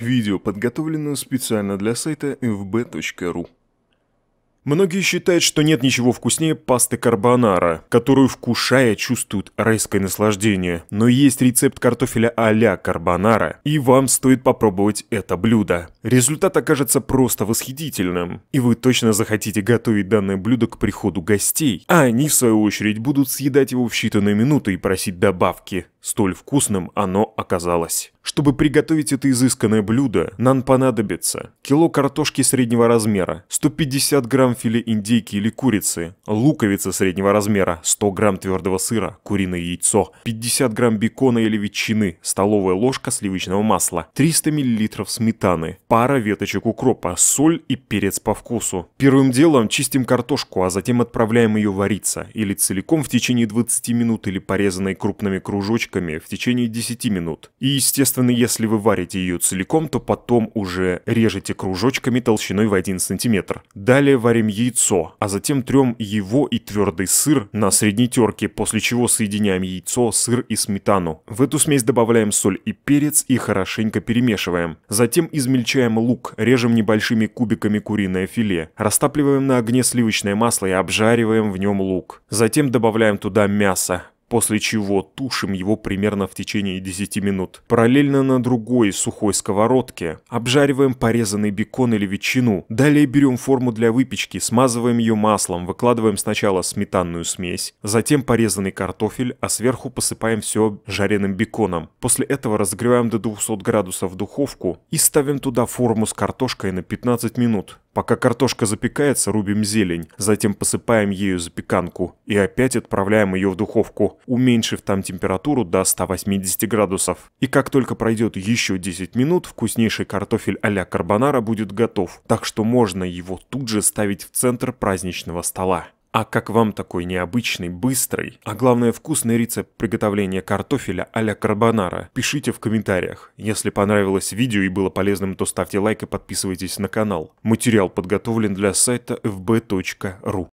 Видео подготовлено специально для сайта fb.ru. Многие считают, что нет ничего вкуснее пасты карбонара, которую вкушая чувствуют райское наслаждение. Но есть рецепт картофеля а-ля карбонара, и вам стоит попробовать это блюдо. Результат окажется просто восхитительным, и вы точно захотите готовить данное блюдо к приходу гостей, а они в свою очередь будут съедать его в считанные минуты и просить добавки. Столь вкусным оно оказалось. Чтобы приготовить это изысканное блюдо, нам понадобится кило картошки среднего размера, 150 грамм филе индейки или курицы, луковица среднего размера, 100 грамм твердого сыра, куриное яйцо, 50 грамм бекона или ветчины, столовая ложка сливочного масла, 300 миллилитров сметаны, пара веточек укропа, соль и перец по вкусу. Первым делом чистим картошку, а затем отправляем ее вариться или целиком в течение 20 минут или порезанной крупными кружочками кусочками в течение 10 минут. И, естественно, если вы варите ее целиком, то потом уже режете кружочками толщиной в 1 см. Далее варим яйцо, а затем трем его и твердый сыр на средней терке, после чего соединяем яйцо, сыр и сметану. В эту смесь добавляем соль и перец и хорошенько перемешиваем. Затем измельчаем лук, режем небольшими кубиками куриное филе. Растапливаем на огне сливочное масло и обжариваем в нем лук. Затем добавляем туда мясо после чего тушим его примерно в течение 10 минут. Параллельно на другой сухой сковородке обжариваем порезанный бекон или ветчину. Далее берем форму для выпечки, смазываем ее маслом, выкладываем сначала сметанную смесь, затем порезанный картофель, а сверху посыпаем все жареным беконом. После этого разогреваем до 200 градусов духовку и ставим туда форму с картошкой на 15 минут. Пока картошка запекается, рубим зелень, затем посыпаем ею запеканку и опять отправляем ее в духовку, уменьшив там температуру до 180 градусов. И как только пройдет еще 10 минут, вкуснейший картофель а-ля карбонара будет готов, так что можно его тут же ставить в центр праздничного стола. А как вам такой необычный, быстрый, а главное вкусный рецепт приготовления картофеля а-ля карбонара? Пишите в комментариях. Если понравилось видео и было полезным, то ставьте лайк и подписывайтесь на канал. Материал подготовлен для сайта fb.ru.